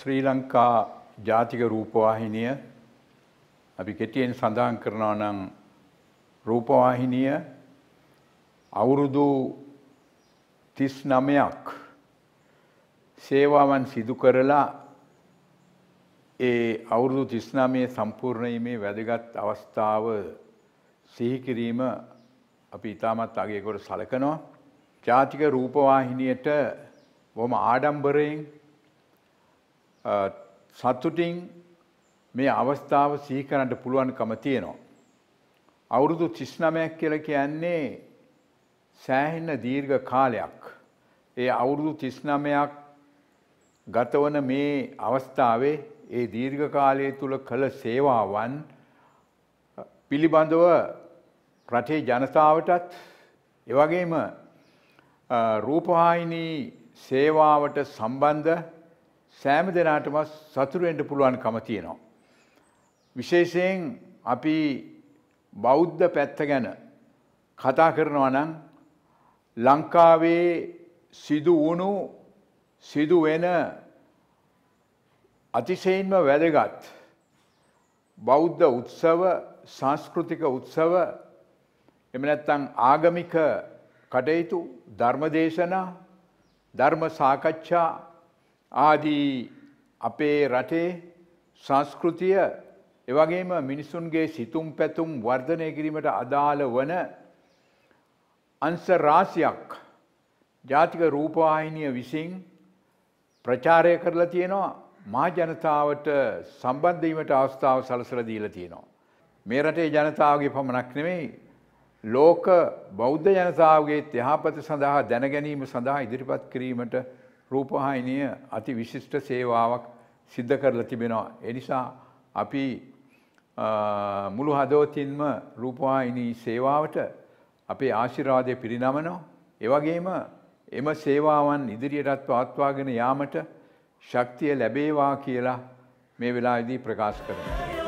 ශ්‍රී ලංකා ජාතික රූපවාහිනිය අපි කෙටියෙන් සඳහන් කරනවා නම් රූපවාහිනිය අවුරුදු තිස් නමයක් සේවාවන් සිදු කරලා ඒ අවුරුදු තිස්නාමය සම්පූර්ණීමේ වැදගත් අවස්ථාව සිහිකිරීම අපි ඉතාමත් අගේකොට සලකනවා. ජාතික රූපවාහිනියට බොම ආඩම්බරයෙන් සතුටින් මේ අවස්ථාව සීකරන්ට පුළුවන්කම තියෙනවා. අවුරුදු තිස්නමයක් කියල කියන්නේ සෑහෙන්න දීර්ඝ කාලයක්. ඒ අවුරුදු තිස්නමයක් ගතවන මේ අවස්ථාවේ ඒ දීර්ඝ කාලය තුළ කළ සේවාවන් පිළිබඳව රටේ ජනතාවටත් එවගේම රූපහායිනී සේවාවට සම්බන්ධ සෑම දෙනාටම සතුරු වෙන්න පුළුවන්කම තියෙනවා. විශේෂයෙන් අපි බෞද්ධ පැත්ත ගැන කතා කරනවා නම් ලංකාවේ සිදු වුණු සිදු වෙන අතිශයින්ම වැදගත් බෞද්ධ උත්සව සංස්කෘතික උත්සව එම නැත්තම් ආගමික කටයුතු ධර්මදේශනා ධර්ම සාකච්ඡා ආදී අපේ රටේ සංස්කෘතිය එවගේම මිනිසුන්ගේ සිතුම් පැතුම් වර්ධනය කිරීමට අදාළ වන අන්සරාසියක් ජාතික රූපවාහිනිය විසින් ප්‍රචාරය කරලා තියෙනවා මහජනතාවට සම්බන්ධීමට අවස්ථාව සලසල දීලා තියෙනවා. මේ රටේ ජනතාවගේ පමණක් නෙමෙයි ලෝක බෞද්ධ ජනතාවගේ යහපත සඳහා දැනගැනීම සඳහා ඉදිරිපත් කිරීමට රූපවාහිනිය අති විශිෂ්ට සේවාවක් සිද්ධ කරලා තිබෙනවා. ඒ නිසා අපි මුළු හදවතින්ම රූපවාහිනී සේවාවට අපේ ආශිර්වාදය පිරිනමනවා. ඒ වගේම එම සේවාවන් ඉදිරියටත් පවත්වාගෙන යාමට ශක්තිය ලැබේවා කියලා මේ වෙලාවේදී ප්‍රකාශ කරනවා.